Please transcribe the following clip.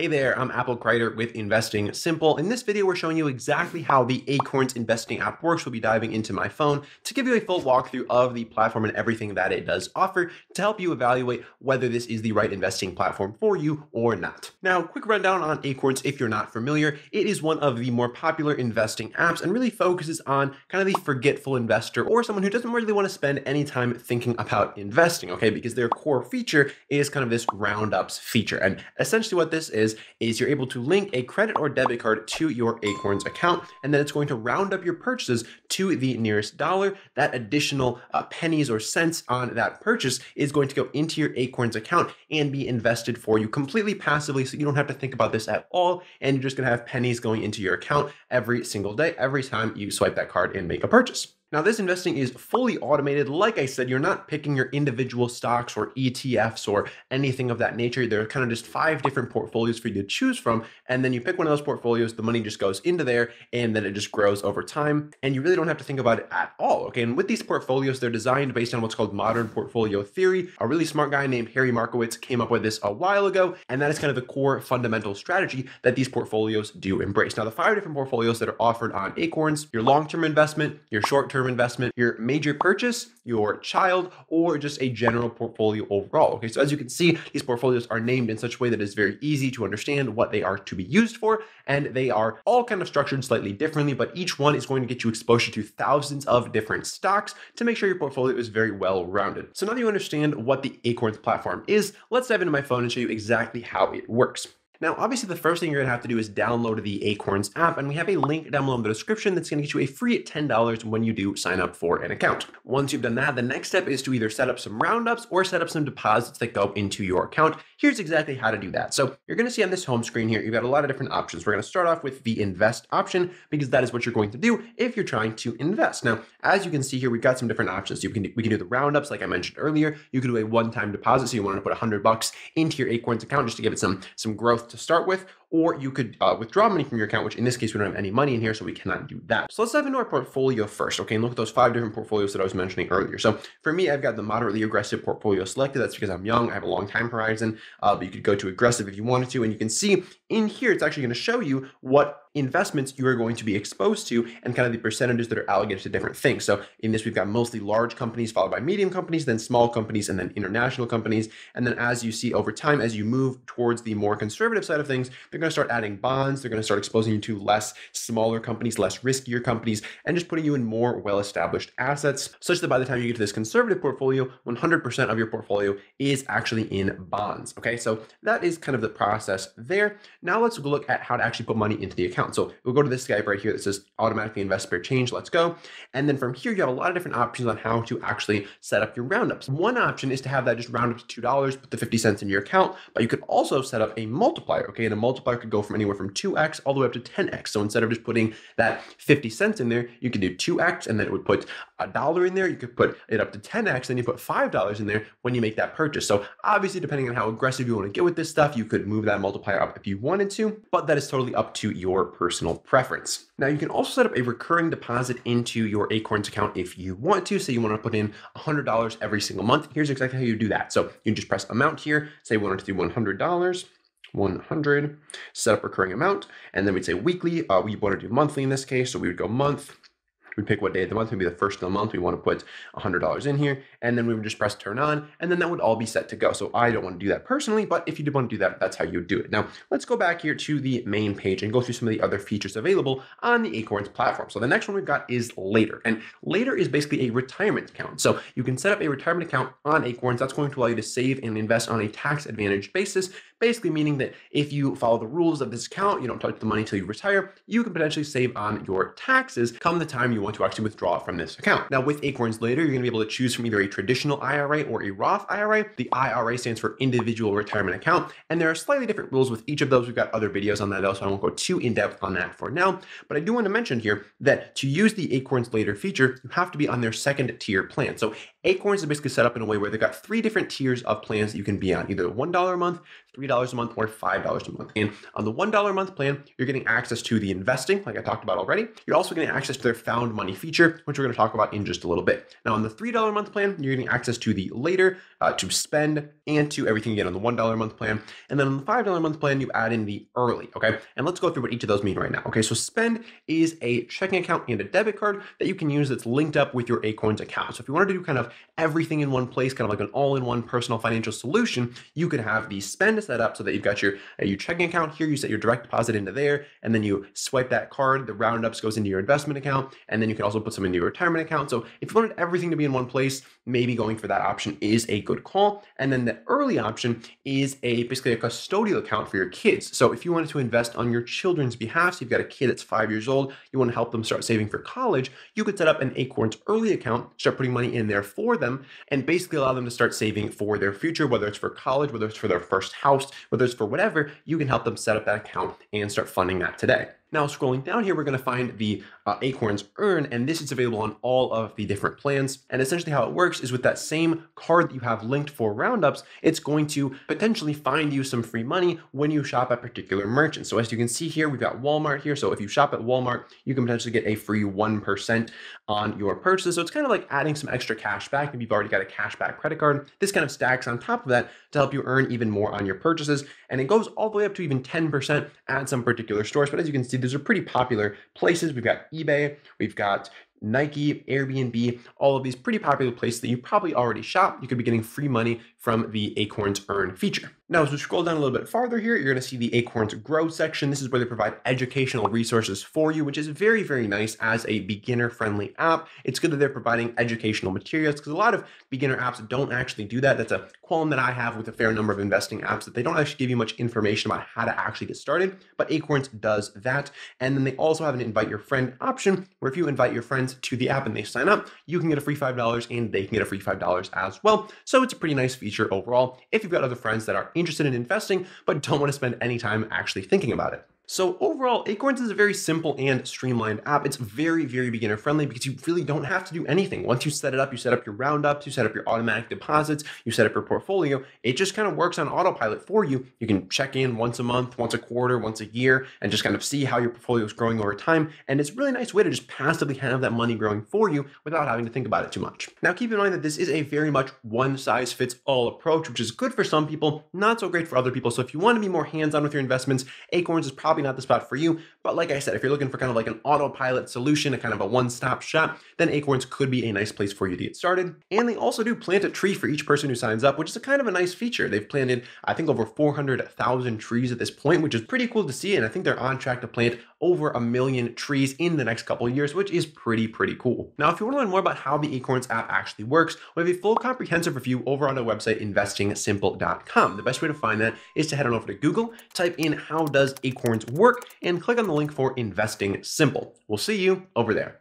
Hey there, I'm Apple Kreider with Investing Simple. In this video, we're showing you exactly how the Acorns Investing app works. We'll be diving into my phone to give you a full walkthrough of the platform and everything that it does offer to help you evaluate whether this is the right investing platform for you or not. Now, quick rundown on Acorns if you're not familiar. It is one of the more popular investing apps and really focuses on kind of the forgetful investor or someone who doesn't really want to spend any time thinking about investing, okay? Because their core feature is kind of this roundups feature. And essentially what this is, is, is you're able to link a credit or debit card to your Acorns account, and then it's going to round up your purchases to the nearest dollar. That additional uh, pennies or cents on that purchase is going to go into your Acorns account and be invested for you completely passively, so you don't have to think about this at all, and you're just gonna have pennies going into your account every single day, every time you swipe that card and make a purchase. Now, this investing is fully automated. Like I said, you're not picking your individual stocks or ETFs or anything of that nature. There are kind of just five different portfolios for you to choose from. And then you pick one of those portfolios, the money just goes into there, and then it just grows over time. And you really don't have to think about it at all. Okay. And with these portfolios, they're designed based on what's called modern portfolio theory. A really smart guy named Harry Markowitz came up with this a while ago. And that is kind of the core fundamental strategy that these portfolios do embrace. Now, the five different portfolios that are offered on Acorns your long term investment, your short term term investment, your major purchase, your child, or just a general portfolio overall. Okay, so as you can see, these portfolios are named in such a way that it's very easy to understand what they are to be used for, and they are all kind of structured slightly differently, but each one is going to get you exposure to thousands of different stocks to make sure your portfolio is very well rounded. So now that you understand what the Acorns platform is, let's dive into my phone and show you exactly how it works. Now, obviously, the first thing you're going to have to do is download the Acorns app, and we have a link down below in the description that's going to get you a free $10 when you do sign up for an account. Once you've done that, the next step is to either set up some roundups or set up some deposits that go into your account. Here's exactly how to do that. So you're going to see on this home screen here, you've got a lot of different options. We're going to start off with the invest option because that is what you're going to do if you're trying to invest. Now, as you can see here, we've got some different options. You can do, we can do the roundups, like I mentioned earlier. You can do a one-time deposit, so you want to put 100 bucks into your Acorns account just to give it some some growth to start with, or you could uh, withdraw money from your account, which in this case, we don't have any money in here, so we cannot do that. So let's dive into our portfolio first, okay, and look at those five different portfolios that I was mentioning earlier. So for me, I've got the moderately aggressive portfolio selected. That's because I'm young, I have a long time horizon, uh, but you could go to aggressive if you wanted to, and you can see in here, it's actually gonna show you what investments you are going to be exposed to and kind of the percentages that are allocated to different things. So in this, we've got mostly large companies followed by medium companies, then small companies, and then international companies. And then as you see over time, as you move towards the more conservative side of things, they're going to start adding bonds. They're going to start exposing you to less smaller companies, less riskier companies, and just putting you in more well-established assets such that by the time you get to this conservative portfolio, 100% of your portfolio is actually in bonds. Okay. So that is kind of the process there. Now let's look at how to actually put money into the account account. So we'll go to this guy right here that says automatically invest per change. Let's go. And then from here, you have a lot of different options on how to actually set up your roundups. One option is to have that just round up to $2, put the 50 cents in your account, but you could also set up a multiplier. Okay. And the multiplier could go from anywhere from 2x all the way up to 10x. So instead of just putting that 50 cents in there, you could do 2x and then it would put a dollar in there, you could put it up to 10x, then you put $5 in there when you make that purchase. So obviously, depending on how aggressive you want to get with this stuff, you could move that multiplier up if you wanted to, but that is totally up to your personal preference. Now you can also set up a recurring deposit into your Acorns account if you want to. So you want to put in $100 every single month. Here's exactly how you do that. So you just press amount here, say we want to do $100. 100, set up recurring amount, and then we'd say weekly. Uh, we want to do monthly in this case, so we would go month, we pick what day of the month, maybe the first of the month, we want to put $100 in here. And then we would just press turn on, and then that would all be set to go. So I don't want to do that personally, but if you did want to do that, that's how you would do it. Now, let's go back here to the main page and go through some of the other features available on the Acorns platform. So the next one we've got is Later. And Later is basically a retirement account. So you can set up a retirement account on Acorns. That's going to allow you to save and invest on a tax advantage basis basically meaning that if you follow the rules of this account, you don't touch the money until you retire, you can potentially save on your taxes come the time you want to actually withdraw from this account. Now, with Acorns later, you're going to be able to choose from either a traditional IRA or a Roth IRA. The IRA stands for Individual Retirement Account, and there are slightly different rules with each of those. We've got other videos on that, though, so I won't go too in depth on that for now. But I do want to mention here that to use the Acorns later feature, you have to be on their second tier plan. So Acorns is basically set up in a way where they've got three different tiers of plans that you can be on, either $1 a month, $3 $3 a month or $5 a month. And on the $1 a month plan, you're getting access to the investing, like I talked about already. You're also getting access to their found money feature, which we're going to talk about in just a little bit. Now, on the $3 a month plan, you're getting access to the later, uh, to spend, and to everything you get on the $1 a month plan. And then on the $5 a month plan, you add in the early, okay? And let's go through what each of those mean right now, okay? So spend is a checking account and a debit card that you can use that's linked up with your Acorns account. So if you wanted to do kind of everything in one place, kind of like an all-in-one personal financial solution, you could have the spend set set up so that you've got your uh, your checking account here. You set your direct deposit into there, and then you swipe that card. The roundups goes into your investment account, and then you can also put some into your retirement account. So if you wanted everything to be in one place, maybe going for that option is a good call. And then the early option is a basically a custodial account for your kids. So if you wanted to invest on your children's behalf, so you've got a kid that's five years old, you want to help them start saving for college, you could set up an Acorns Early account, start putting money in there for them, and basically allow them to start saving for their future, whether it's for college, whether it's for their first house, whether it's for whatever, you can help them set up that account and start funding that today. Now scrolling down here, we're going to find the uh, Acorns Earn, and this is available on all of the different plans. And essentially how it works is with that same card that you have linked for roundups, it's going to potentially find you some free money when you shop at particular merchants. So as you can see here, we've got Walmart here. So if you shop at Walmart, you can potentially get a free 1% on your purchases. So it's kind of like adding some extra cash back. Maybe you've already got a cash back credit card. This kind of stacks on top of that to help you earn even more on your purchases and it goes all the way up to even 10% at some particular stores. But as you can see, these are pretty popular places. We've got eBay, we've got Nike, Airbnb, all of these pretty popular places that you probably already shop. You could be getting free money from the Acorns Earn feature. Now, as we scroll down a little bit farther here, you're going to see the Acorns Grow section. This is where they provide educational resources for you, which is very, very nice as a beginner-friendly app. It's good that they're providing educational materials because a lot of beginner apps don't actually do that. That's a qualm that I have with a fair number of investing apps that they don't actually give you much information about how to actually get started, but Acorns does that. And then they also have an invite your friend option where if you invite your friends to the app and they sign up, you can get a free $5 and they can get a free $5 as well. So it's a pretty nice feature overall. If you've got other friends that are interested in investing, but don't want to spend any time actually thinking about it. So overall, Acorns is a very simple and streamlined app. It's very, very beginner friendly because you really don't have to do anything. Once you set it up, you set up your roundups, you set up your automatic deposits, you set up your portfolio. It just kind of works on autopilot for you. You can check in once a month, once a quarter, once a year, and just kind of see how your portfolio is growing over time. And it's a really nice way to just passively have that money growing for you without having to think about it too much. Now, keep in mind that this is a very much one size fits all approach, which is good for some people, not so great for other people. So if you want to be more hands on with your investments, Acorns is probably probably not the spot for you. But like I said, if you're looking for kind of like an autopilot solution, a kind of a one-stop shop, then Acorns could be a nice place for you to get started. And they also do plant a tree for each person who signs up, which is a kind of a nice feature. They've planted, I think, over 400,000 trees at this point, which is pretty cool to see. And I think they're on track to plant over a million trees in the next couple years, which is pretty, pretty cool. Now, if you want to learn more about how the Acorns app actually works, we have a full comprehensive review over on our website, investingsimple.com. The best way to find that is to head on over to Google, type in how does Acorns work, and click on the link for Investing Simple. We'll see you over there.